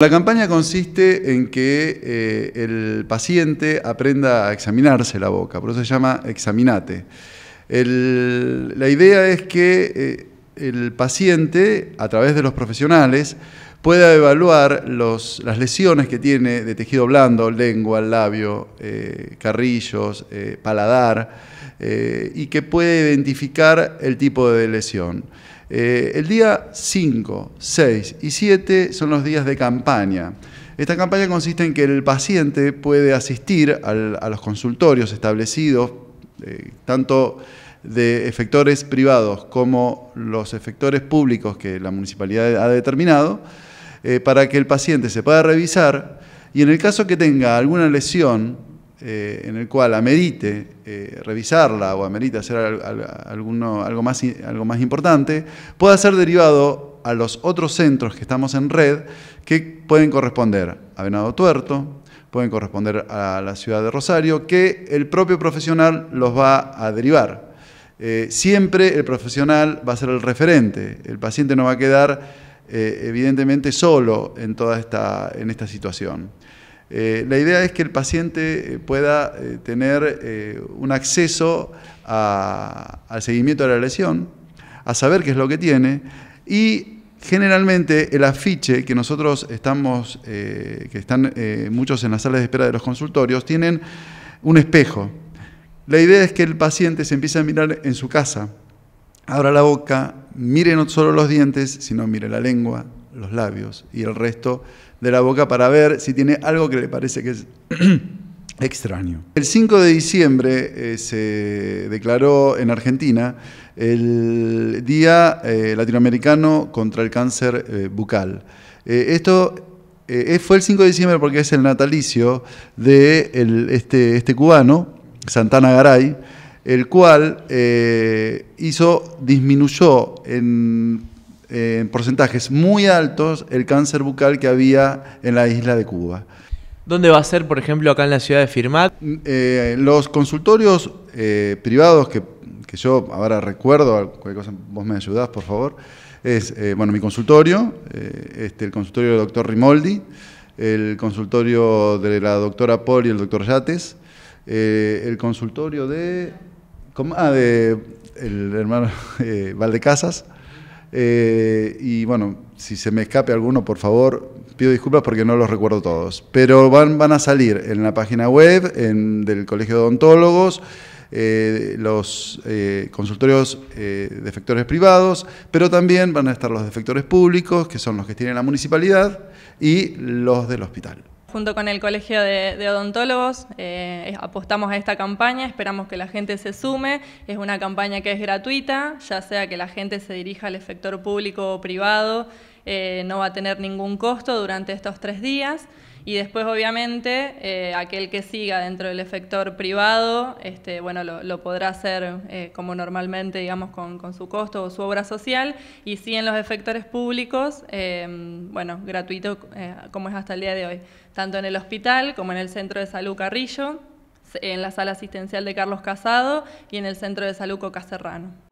La campaña consiste en que eh, el paciente aprenda a examinarse la boca, por eso se llama examinate. la idea es que eh, el paciente, a través de los profesionales, pueda evaluar las lesiones que tiene de tejido blando, lengua, labio, eh, carrillos, eh, paladar, eh, y que puede identificar el tipo de lesión. el día 5, 6 y 7 son los días de campaña. Esta campaña consiste en que el paciente puede asistir a los consultorios establecidos, tanto de efectores privados como los efectores públicos que la municipalidad ha determinado, eh, para que el paciente se pueda revisar y en el caso que tenga alguna lesión eh, en el cual amerite eh, revisarla o amerite hacer algo, más, algo más importante, pueda ser derivado a los otros centros que estamos en red que pueden corresponder a Venado Tuerto, pueden corresponder a la ciudad de Rosario, que el propio profesional los va a derivar. siempre el profesional va a ser el referente, el paciente no va a quedar eh, evidentemente solo en toda esta, en esta situación. Eh, la idea es que el paciente eh, pueda tener un acceso al seguimiento de la lesión, a saber qué es lo que tiene y generalmente el afiche que nosotros estamos, que están muchos en las salas de espera de los consultorios, tienen un espejo. La idea es que el paciente se empiece a mirar en su casa, abra la boca, mire no solo los dientes, sino mire la lengua, los labios y el resto de la boca para ver si tiene algo que le parece que es extraño. El 5 de diciembre eh, se declaró en Argentina el Día eh, Latinoamericano contra el Cáncer eh, Bucal. esto fue el 5 de diciembre porque es el natalicio de este, este cubano, Santana Garay, el cual eh, hizo, disminuyó en, porcentajes muy altos el cáncer bucal que había en la isla de Cuba. ¿Dónde va a ser, por ejemplo, acá en la ciudad de Firmat? Mm, eh, los consultorios eh, privados que, yo ahora recuerdo, cosa vos me ayudás, por favor, es, bueno, mi consultorio, este, el consultorio del doctor Rimoldi, el consultorio de la doctora Poli y el doctor Yates, el consultorio de Ah, de el hermano eh, Valdecasas. Eh, y bueno, si se me escape alguno, por favor, pido disculpas porque no los recuerdo todos. Pero van, van a salir en la página web del Colegio de Odontólogos, eh, los eh, consultorios defectores privados, pero también van a estar los defectores públicos, que son los que tiene la municipalidad, y los del hospital. Junto con el Colegio de, Odontólogos eh, apostamos a esta campaña, esperamos que la gente se sume, es una campaña que es gratuita, ya sea que la gente se dirija al efector público o privado, eh, no va a tener ningún costo durante estos tres días. Y después, obviamente, eh, aquel que siga dentro del efector privado, este, bueno, lo, podrá hacer eh, como normalmente, digamos, con, su costo o su obra social. Y sí en los efectores públicos, eh, bueno, gratuito como es hasta el día de hoy, tanto en el hospital como en el Centro de Salud Carrillo, en la sala asistencial de Carlos Casado y en el Centro de Salud Coca Serrano.